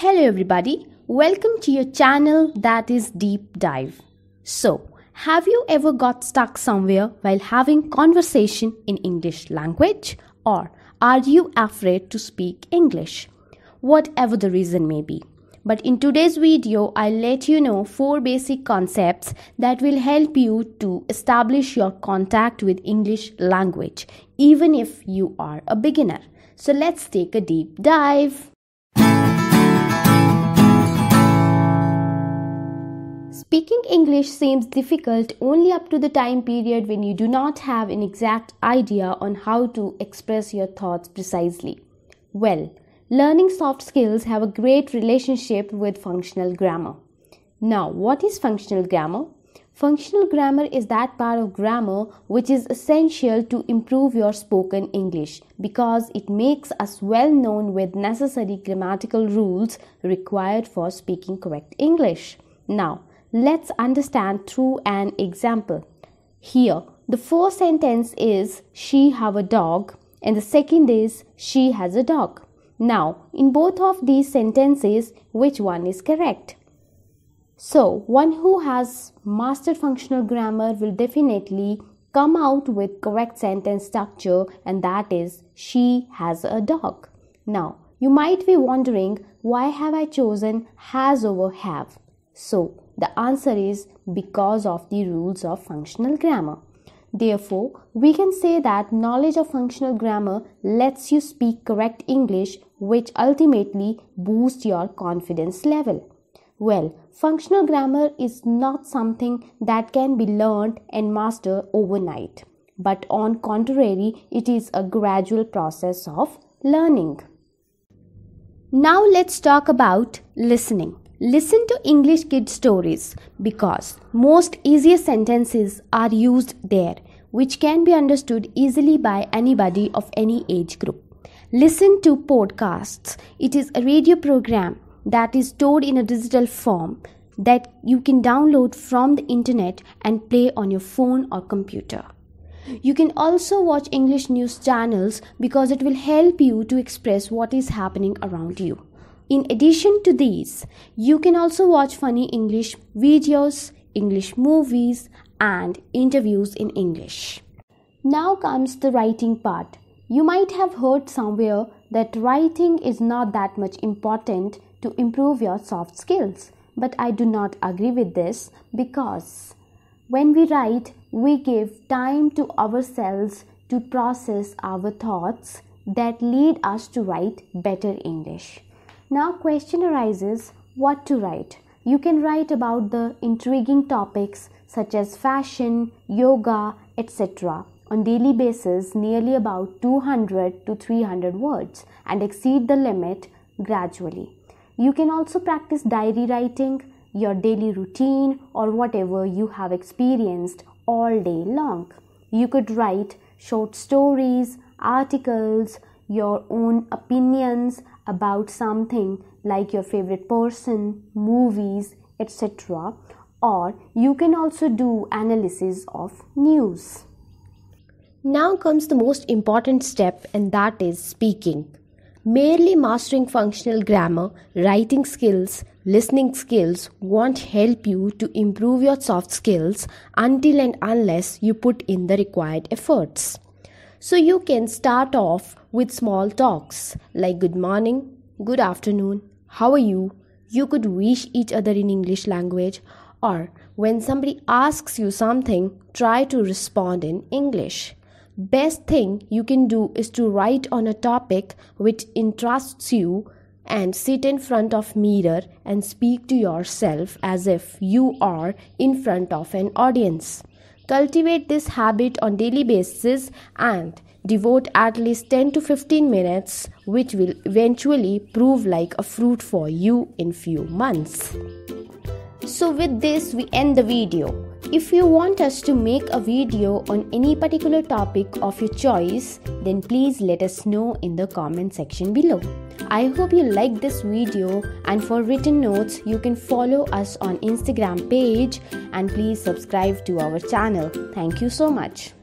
Hello everybody, welcome to your channel that is Deep Dive. So, have you ever got stuck somewhere while having conversation in English language or are you afraid to speak English? Whatever the reason may be. But in today's video, I'll let you know four basic concepts that will help you to establish your contact with English language even if you are a beginner. So let's take a deep dive. Speaking English seems difficult only up to the time period when you do not have an exact idea on how to express your thoughts precisely. Well, learning soft skills have a great relationship with functional grammar. Now, what is functional grammar? Functional grammar is that part of grammar which is essential to improve your spoken English because it makes us well known with necessary grammatical rules required for speaking correct English. Now, Let's understand through an example. Here, the first sentence is she have a dog and the second is she has a dog. Now, in both of these sentences, which one is correct? So, one who has mastered functional grammar will definitely come out with correct sentence structure and that is she has a dog. Now, you might be wondering why have I chosen has over have? So, the answer is because of the rules of functional grammar. Therefore, we can say that knowledge of functional grammar lets you speak correct English, which ultimately boosts your confidence level. Well, functional grammar is not something that can be learned and mastered overnight, but on contrary, it is a gradual process of learning. Now let's talk about listening. Listen to English kid stories because most easiest sentences are used there which can be understood easily by anybody of any age group. Listen to podcasts. It is a radio program that is stored in a digital form that you can download from the internet and play on your phone or computer. You can also watch English news channels because it will help you to express what is happening around you. In addition to these, you can also watch funny English videos, English movies, and interviews in English. Now comes the writing part. You might have heard somewhere that writing is not that much important to improve your soft skills, but I do not agree with this because when we write, we give time to ourselves to process our thoughts that lead us to write better English. Now, question arises what to write. You can write about the intriguing topics such as fashion, yoga, etc. on daily basis nearly about 200 to 300 words and exceed the limit gradually. You can also practice diary writing, your daily routine or whatever you have experienced all day long. You could write short stories, articles, your own opinions about something like your favorite person, movies, etc. Or you can also do analysis of news. Now comes the most important step, and that is speaking. Merely mastering functional grammar, writing skills, listening skills won't help you to improve your soft skills until and unless you put in the required efforts. So you can start off with small talks like good morning, good afternoon, how are you? You could wish each other in English language or when somebody asks you something, try to respond in English. Best thing you can do is to write on a topic which interests you and sit in front of mirror and speak to yourself as if you are in front of an audience. Cultivate this habit on daily basis and devote at least 10 to 15 minutes which will eventually prove like a fruit for you in few months. So with this we end the video. If you want us to make a video on any particular topic of your choice, then please let us know in the comment section below. I hope you like this video and for written notes you can follow us on Instagram page and please subscribe to our channel. Thank you so much.